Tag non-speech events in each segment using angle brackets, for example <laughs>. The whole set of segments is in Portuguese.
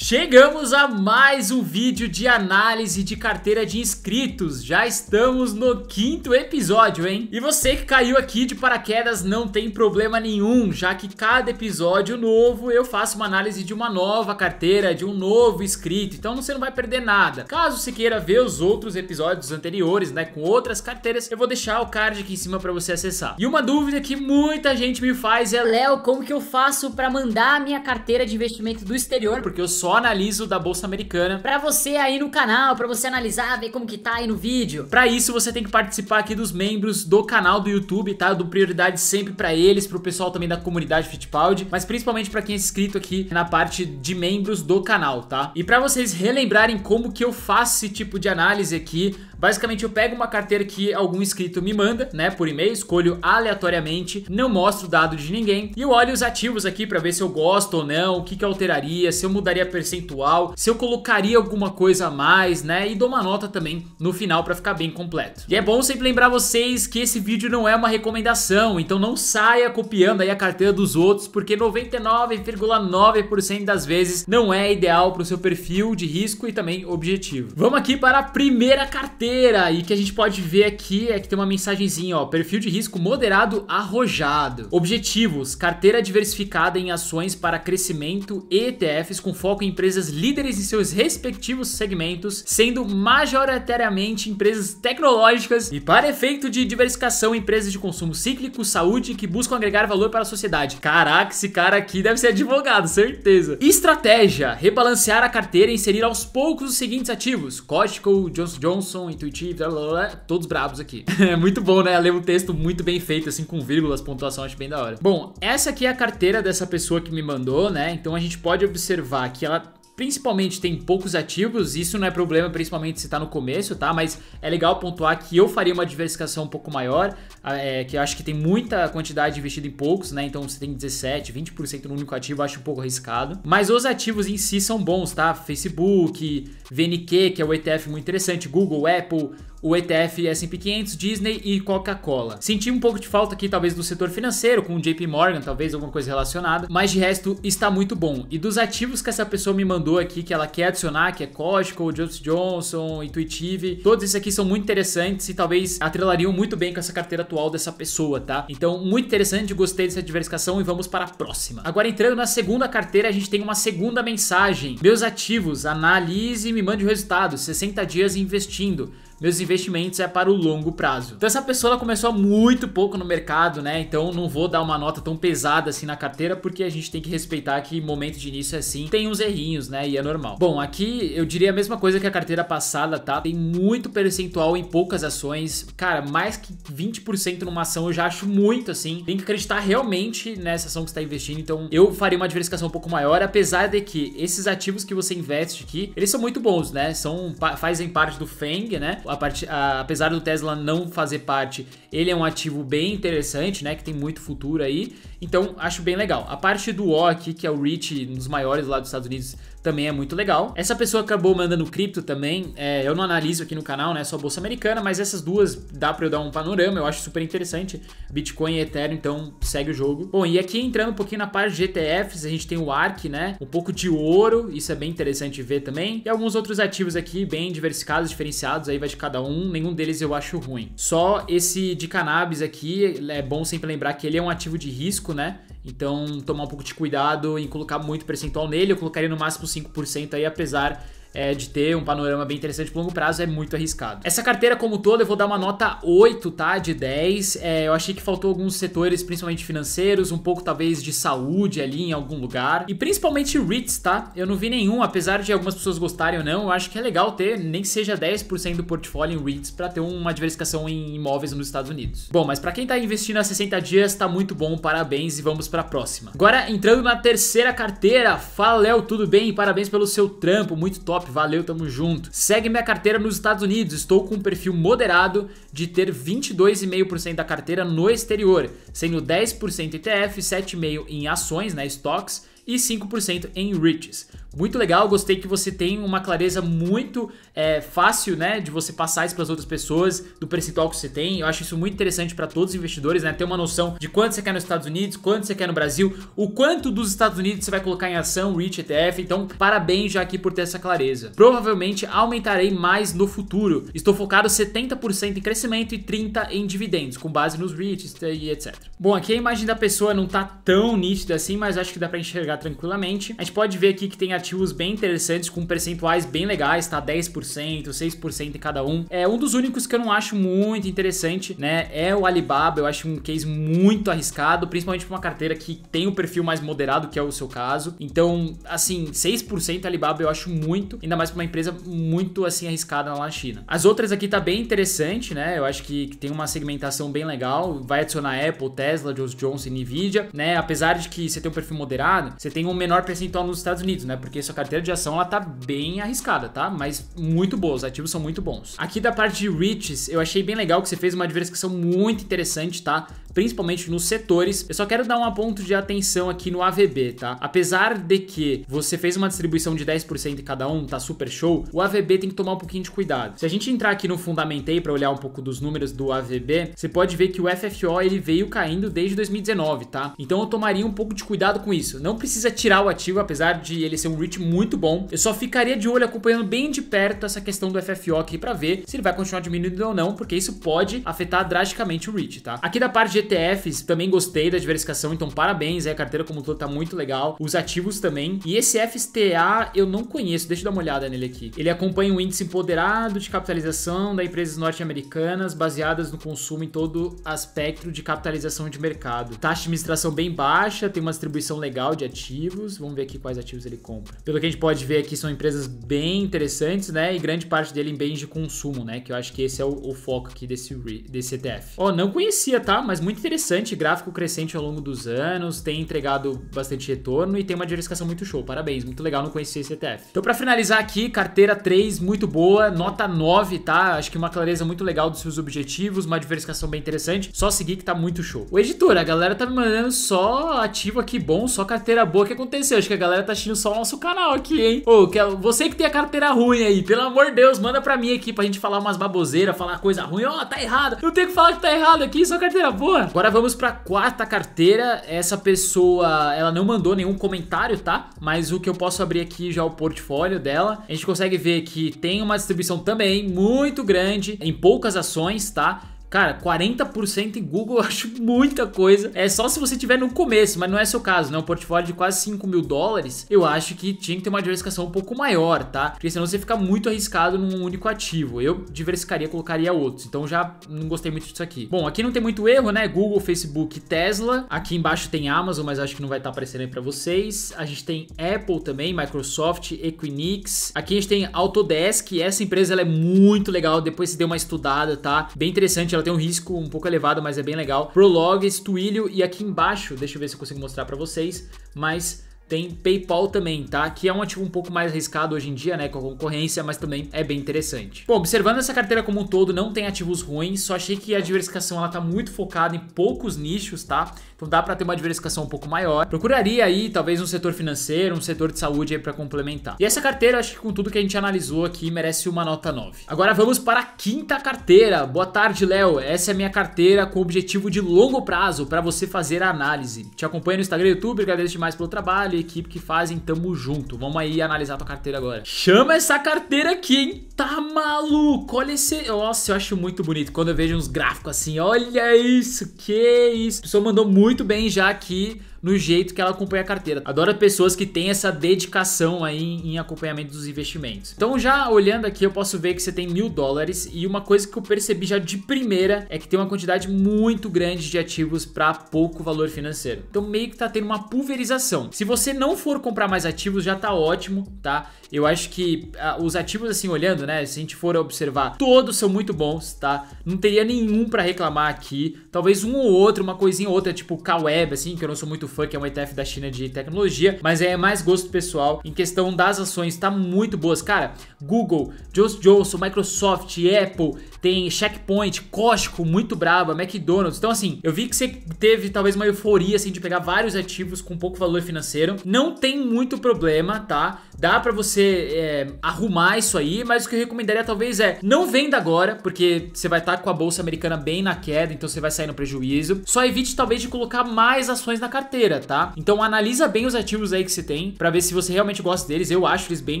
Chegamos a mais um vídeo de análise de carteira de inscritos. Já estamos no quinto episódio, hein? E você que caiu aqui de paraquedas não tem problema nenhum, já que cada episódio novo eu faço uma análise de uma nova carteira, de um novo inscrito. Então você não vai perder nada. Caso você queira ver os outros episódios anteriores, né, com outras carteiras, eu vou deixar o card aqui em cima para você acessar. E uma dúvida que muita gente me faz é: Léo, como que eu faço para mandar a minha carteira de investimento do exterior? Porque eu sou só analiso da bolsa americana para você aí no canal, para você analisar, ver como que tá aí no vídeo. Para isso você tem que participar aqui dos membros do canal do YouTube, tá? Eu dou prioridade sempre para eles, pro pessoal também da comunidade Fitpaldi, mas principalmente para quem é inscrito aqui na parte de membros do canal, tá? E para vocês relembrarem como que eu faço esse tipo de análise aqui, basicamente eu pego uma carteira que algum inscrito me manda, né, por e-mail, escolho aleatoriamente, não mostro dado de ninguém e eu olho os ativos aqui para ver se eu gosto ou não, o que que eu alteraria, se eu mudaria percentual, se eu colocaria alguma coisa a mais, né? E dou uma nota também no final para ficar bem completo. E é bom sempre lembrar vocês que esse vídeo não é uma recomendação, então não saia copiando aí a carteira dos outros, porque 99,9% das vezes não é ideal para o seu perfil de risco e também objetivo. Vamos aqui para a primeira carteira e que a gente pode ver aqui é que tem uma mensagenzinha, ó, perfil de risco moderado arrojado. Objetivos: carteira diversificada em ações para crescimento e ETFs com foco foco em empresas líderes em seus respectivos segmentos, sendo majoritariamente empresas tecnológicas e, para efeito de diversificação, empresas de consumo cíclico, saúde, que buscam agregar valor para a sociedade. Caraca, esse cara aqui deve ser advogado, certeza. Estratégia: rebalancear a carteira e inserir aos poucos os seguintes ativos: Costco, Johnson Johnson, Intuitive, blá, blá, blá, todos bravos aqui. <laughs> É muito bom, né? Ler um texto muito bem feito, assim, com vírgulas, pontuação, acho bem da hora. Bom, essa aqui é a carteira dessa pessoa que me mandou, né? Então a gente pode observar que ela principalmente tem poucos ativos, isso não é problema, principalmente se está no começo, tá? Mas é legal pontuar que eu faria uma diversificação um pouco maior, ah, é, que eu acho que tem muita quantidade investida em poucos, né? Então você tem 17, 20% no único ativo, acho um pouco arriscado. Mas os ativos em si são bons, tá? Facebook, VNQ, que é o ETF muito interessante, Google, Apple, o ETF S&P 500, Disney e Coca-Cola. Senti um pouco de falta aqui talvez do setor financeiro, com o JP Morgan, talvez alguma coisa relacionada, mas de resto está muito bom. E dos ativos que essa pessoa me mandou aqui que ela quer adicionar, que é Costco, Johnson Johnson, Intuitive, todos esses aqui são muito interessantes e talvez atrelariam muito bem com essa carteira atual dessa pessoa, tá? Então, muito interessante, gostei dessa diversificação e vamos para a próxima. Agora entrando na segunda carteira, a gente tem uma segunda mensagem. Meus ativos, analise e me mande o resultado, 60 dias investindo meus investimentos é para o longo prazo. Então essa pessoa começou muito pouco no mercado, né? Então não vou dar uma nota tão pesada assim na carteira, porque a gente tem que respeitar que momento de início é assim, tem uns errinhos, né? E é normal. Bom, aqui eu diria a mesma coisa que a carteira passada, tá? Tem muito percentual em poucas ações. Cara, mais que 20% numa ação eu já acho muito assim. Tem que acreditar realmente nessa ação que está investindo. Então eu faria uma diversificação um pouco maior, apesar de que esses ativos que você investe aqui, eles são muito bons, né? São fazem parte do FENG, né? a part... a, apesar do Tesla não fazer parte, ele é um ativo bem interessante, né? Que tem muito futuro aí. Então, acho bem legal. A parte do O aqui, que é o REIT, um dos maiores lá dos Estados Unidos, também é muito legal. Essa pessoa acabou mandando cripto também, é, eu não analiso aqui no canal, né, só bolsa americana, mas essas duas dá para eu dar um panorama, eu acho super interessante. Bitcoin e Ethereum, então segue o jogo. Bom, e aqui entrando um pouquinho na parte de ETFs, a gente tem o ARC, né, um pouco de ouro, isso é bem interessante ver também, e alguns outros ativos aqui bem diversificados, diferenciados, aí vai de cada um, nenhum deles eu acho ruim. Só esse de cannabis aqui, é bom sempre lembrar que ele é um ativo de risco, né? Então, tomar um pouco de cuidado em colocar muito percentual nele. Eu colocaria no máximo 5% aí, apesar é, de ter um panorama bem interessante pro longo prazo é muito arriscado. Essa carteira como toda eu vou dar uma nota 8, tá? De 10. É, eu achei que faltou alguns setores, principalmente financeiros, um pouco talvez de saúde ali em algum lugar. E principalmente REITs, tá? Eu não vi nenhum, apesar de algumas pessoas gostarem ou não, eu acho que é legal ter nem que seja 10% do portfólio em REITs para ter uma diversificação em imóveis nos Estados Unidos. Bom, mas para quem tá investindo há 60 dias, tá muito bom, parabéns e vamos para próxima. Agora entrando na terceira carteira, fala Léo, tudo bem? Parabéns pelo seu trampo, muito top top, valeu, tamo junto. Segue minha carteira nos Estados Unidos, estou com um perfil moderado de ter 22,5% da carteira no exterior, sendo 10% ETF, 7,5% em ações, né, stocks, e 5% em riches muito legal, gostei que você tem uma clareza muito é, fácil, né, de você passar isso para as outras pessoas, do percentual que você tem. Eu acho isso muito interessante para todos os investidores, né, ter uma noção de quanto você quer nos Estados Unidos, quanto você quer no Brasil, o quanto dos Estados Unidos você vai colocar em ação, REACH ETF. Então, parabéns já aqui por ter essa clareza. Provavelmente aumentarei mais no futuro. Estou focado 70% em crescimento e 30 em dividendos, com base nos REACH e etc. Bom, aqui a imagem da pessoa não tá tão nítida assim, mas acho que dá para enxergar tranquilamente. A gente pode ver aqui que tem a ativos bem interessantes, com percentuais bem legais, tá? 10%, 6% em cada um. É um dos únicos que eu não acho muito interessante, né? É o Alibaba, eu acho um case muito arriscado, principalmente para uma carteira que tem o um perfil mais moderado, que é o seu caso. Então, assim, 6% Alibaba eu acho muito, ainda mais para uma empresa muito assim arriscada lá na China. As outras aqui tá bem interessante, né? Eu acho que, que tem uma segmentação bem legal, vai adicionar Apple, Tesla, Johnson Johnson, Nvidia, né? Apesar de que você tem um perfil moderado, você tem um menor percentual nos Estados Unidos, né? Porque porque sua carteira de ação ela tá bem arriscada, tá? Mas muito boa, os ativos são muito bons. Aqui da parte de REITs, eu achei bem legal que você fez uma diversificação muito interessante, tá? principalmente nos setores. Eu só quero dar um ponto de atenção aqui no AVB, tá? Apesar de que você fez uma distribuição de 10% em cada um, tá super show, o AVB tem que tomar um pouquinho de cuidado. Se a gente entrar aqui no Fundamentei para olhar um pouco dos números do AVB, você pode ver que o FFO ele veio caindo desde 2019, tá? Então eu tomaria um pouco de cuidado com isso. Não precisa tirar o ativo, apesar de ele ser um REIT muito bom. Eu só ficaria de olho acompanhando bem de perto essa questão do FFO aqui para ver se ele vai continuar diminuindo ou não, porque isso pode afetar drasticamente o REIT, tá? Aqui da parte de ETFs, também gostei da diversificação, então parabéns, é, a carteira como todo tá muito legal. Os ativos também. E esse FSTA eu não conheço, deixa eu dar uma olhada nele aqui. Ele acompanha o um índice empoderado de capitalização da empresas norte-americanas baseadas no consumo em todo aspecto de capitalização de mercado. Taxa de administração bem baixa, tem uma distribuição legal de ativos. Vamos ver aqui quais ativos ele compra. Pelo que a gente pode ver aqui, são empresas bem interessantes, né? E grande parte dele em bens de consumo, né? Que eu acho que esse é o, o foco aqui desse, desse ETF. Ó, oh, não conhecia, tá? Mas muito muito interessante, gráfico crescente ao longo dos anos, tem entregado bastante retorno e tem uma diversificação muito show. Parabéns, muito legal, não conhecia esse ETF. Então, para finalizar aqui, carteira 3, muito boa, nota 9, tá? Acho que uma clareza muito legal dos seus objetivos, uma diversificação bem interessante. Só seguir que tá muito show. O editor, a galera tá me mandando só ativo aqui bom, só carteira boa. O que aconteceu? Acho que a galera tá assistindo só o nosso canal aqui, hein? Ô, que é, você que tem a carteira ruim aí, pelo amor de Deus, manda pra mim aqui pra gente falar umas baboseiras, falar coisa ruim. Ó, oh, tá errado. Eu tenho que falar que tá errado aqui, só carteira boa agora vamos para a quarta carteira. Essa pessoa, ela não mandou nenhum comentário, tá? Mas o que eu posso abrir aqui já é o portfólio dela. A gente consegue ver que tem uma distribuição também muito grande em poucas ações, tá? Cara, 40% em Google <laughs> eu acho muita coisa. É só se você tiver no começo, mas não é seu caso, né? Um portfólio de quase 5 mil dólares, eu acho que tinha que ter uma diversificação um pouco maior, tá? Porque senão você fica muito arriscado num único ativo. Eu diversificaria, colocaria outros. Então já não gostei muito disso aqui. Bom, aqui não tem muito erro, né? Google, Facebook, Tesla. Aqui embaixo tem Amazon, mas acho que não vai estar tá aparecendo aí pra vocês. A gente tem Apple também, Microsoft, Equinix. Aqui a gente tem Autodesk. Essa empresa ela é muito legal. Depois você deu uma estudada, tá? Bem interessante. Ela ela tem um risco um pouco elevado, mas é bem legal. Prologues, Twilio e aqui embaixo, deixa eu ver se eu consigo mostrar para vocês, mas tem PayPal também, tá? Que é um ativo um pouco mais arriscado hoje em dia, né? Com a concorrência, mas também é bem interessante. Bom, observando essa carteira como um todo, não tem ativos ruins, só achei que a diversificação ela tá muito focada em poucos nichos, tá? Então dá para ter uma diversificação um pouco maior. Procuraria aí talvez um setor financeiro, um setor de saúde aí para complementar. E essa carteira, acho que com tudo que a gente analisou aqui, merece uma nota 9. Agora vamos para a quinta carteira. Boa tarde, Léo. Essa é a minha carteira com objetivo de longo prazo para você fazer a análise. Te acompanho no Instagram e YouTube, agradeço demais pelo trabalho equipe que fazem Tamo Junto. Vamos aí analisar tua carteira agora. Chama essa carteira aqui, hein? Tá maluco? Olha esse... Nossa, eu acho muito bonito quando eu vejo uns gráficos assim. Olha isso, que isso. A pessoa mandou muito bem já aqui no jeito que ela acompanha a carteira. Adoro pessoas que têm essa dedicação aí em acompanhamento dos investimentos. Então já olhando aqui eu posso ver que você tem mil dólares e uma coisa que eu percebi já de primeira é que tem uma quantidade muito grande de ativos para pouco valor financeiro. Então meio que tá tendo uma pulverização. Se você não for comprar mais ativos já tá ótimo, tá? Eu acho que uh, os ativos assim olhando, né? Se a gente for observar, todos são muito bons, tá? Não teria nenhum para reclamar aqui. Talvez um ou outro, uma coisinha ou outra, tipo K-Web, assim, que eu não sou muito Fund, que é um ETF da China de tecnologia, mas é mais gosto pessoal. Em questão das ações, tá muito boas. Cara, Google, Johnson Johnson, Microsoft, Apple, tem Checkpoint, Costco, muito braba, McDonald's. Então, assim, eu vi que você teve talvez uma euforia, assim, de pegar vários ativos com pouco valor financeiro. Não tem muito problema, tá? Dá para você é, arrumar isso aí, mas o que eu recomendaria talvez é não venda agora, porque você vai estar tá com a bolsa americana bem na queda, então você vai sair no prejuízo. Só evite talvez de colocar mais ações na carteira, tá? Então analisa bem os ativos aí que você tem para ver se você realmente gosta deles. Eu acho eles bem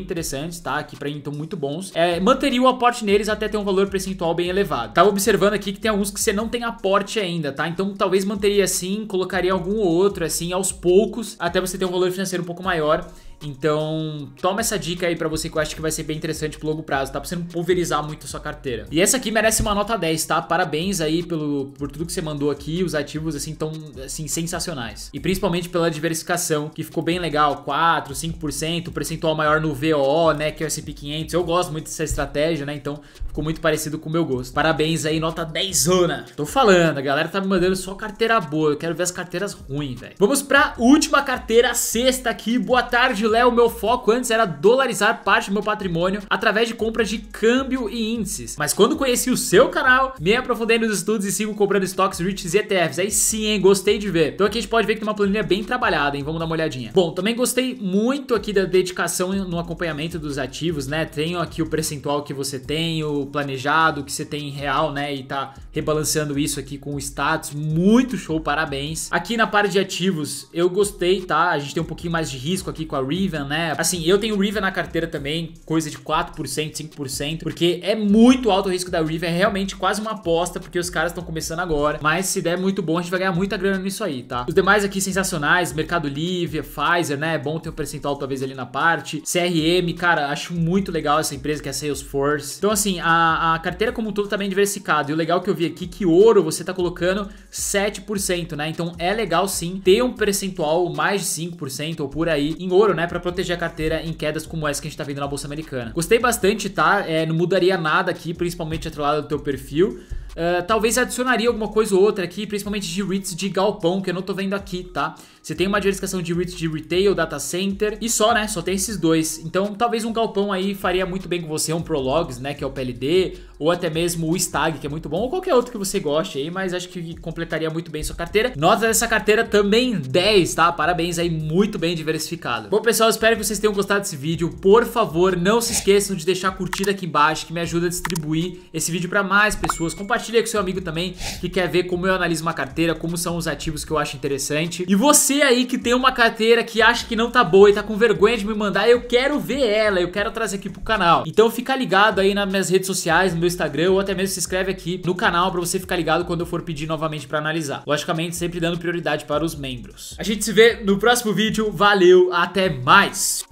interessantes, tá? Aqui para mim estão muito bons. É, manteria o aporte neles até ter um valor percentual percentual bem elevado. Tava observando aqui que tem alguns que você não tem aporte ainda, tá? Então talvez manteria assim, colocaria algum outro assim aos poucos, até você ter um valor financeiro um pouco maior então, toma essa dica aí para você que eu acho que vai ser bem interessante pro longo prazo, tá? Pra você não pulverizar muito a sua carteira. E essa aqui merece uma nota 10, tá? Parabéns aí pelo, por tudo que você mandou aqui. Os ativos, assim, tão, assim, sensacionais. E principalmente pela diversificação, que ficou bem legal. 4, 5%, percentual maior no VOO, né? Que é o S&P 500. Eu gosto muito dessa estratégia, né? Então, ficou muito parecido com o meu gosto. Parabéns aí, nota 10 zona. Tô falando, a galera tá me mandando só carteira boa. Eu quero ver as carteiras ruins, velho. Vamos pra última carteira, sexta aqui. Boa tarde, Filé, o meu foco antes era dolarizar parte do meu patrimônio através de compras de câmbio e índices. Mas quando conheci o seu canal, me aprofundei nos estudos e sigo comprando estoques REITs e ETFs. Aí sim, hein? Gostei de ver. Então aqui a gente pode ver que tem uma planilha bem trabalhada, hein? Vamos dar uma olhadinha. Bom, também gostei muito aqui da dedicação no acompanhamento dos ativos, né? Tenho aqui o percentual que você tem, o planejado que você tem em real, né? E tá rebalanceando isso aqui com o status. Muito show, parabéns. Aqui na parte de ativos, eu gostei, tá? A gente tem um pouquinho mais de risco aqui com a REIT Riven, né? Assim, eu tenho Riven na carteira também, coisa de 4%, 5%, porque é muito alto o risco da Riven, é realmente quase uma aposta, porque os caras estão começando agora. Mas se der muito bom, a gente vai ganhar muita grana nisso aí, tá? Os demais aqui sensacionais, Mercado Livre, Pfizer, né? É bom ter um percentual talvez ali na parte. CRM, cara, acho muito legal essa empresa que é Salesforce. Então, assim, a, a carteira como um todo também tá bem diversificada. E o legal que eu vi aqui que ouro você tá colocando 7%, né? Então é legal sim ter um percentual mais de 5% ou por aí em ouro, né? para proteger a carteira em quedas como essa que a gente tá vendo na bolsa americana. Gostei bastante, tá? É, não mudaria nada aqui, principalmente atrelado do teu perfil. Uh, talvez adicionaria alguma coisa ou outra aqui, principalmente de REITs de galpão, que eu não tô vendo aqui, tá? Você tem uma diversificação de REITs de retail, data center e só, né? Só tem esses dois. Então, talvez um galpão aí faria muito bem com você, um Prologs, né? Que é o PLD, ou até mesmo o Stag, que é muito bom, ou qualquer outro que você goste aí, mas acho que completaria muito bem sua carteira. Nota dessa carteira também 10, tá? Parabéns aí, muito bem diversificado. Bom, pessoal, espero que vocês tenham gostado desse vídeo. Por favor, não se esqueçam de deixar a curtida aqui embaixo, que me ajuda a distribuir esse vídeo para mais pessoas. Compartilhe compartilha com seu amigo também que quer ver como eu analiso uma carteira, como são os ativos que eu acho interessante. E você aí que tem uma carteira que acha que não tá boa e tá com vergonha de me mandar, eu quero ver ela, eu quero trazer aqui pro canal. Então fica ligado aí nas minhas redes sociais, no meu Instagram ou até mesmo se inscreve aqui no canal para você ficar ligado quando eu for pedir novamente para analisar. Logicamente, sempre dando prioridade para os membros. A gente se vê no próximo vídeo. Valeu, até mais.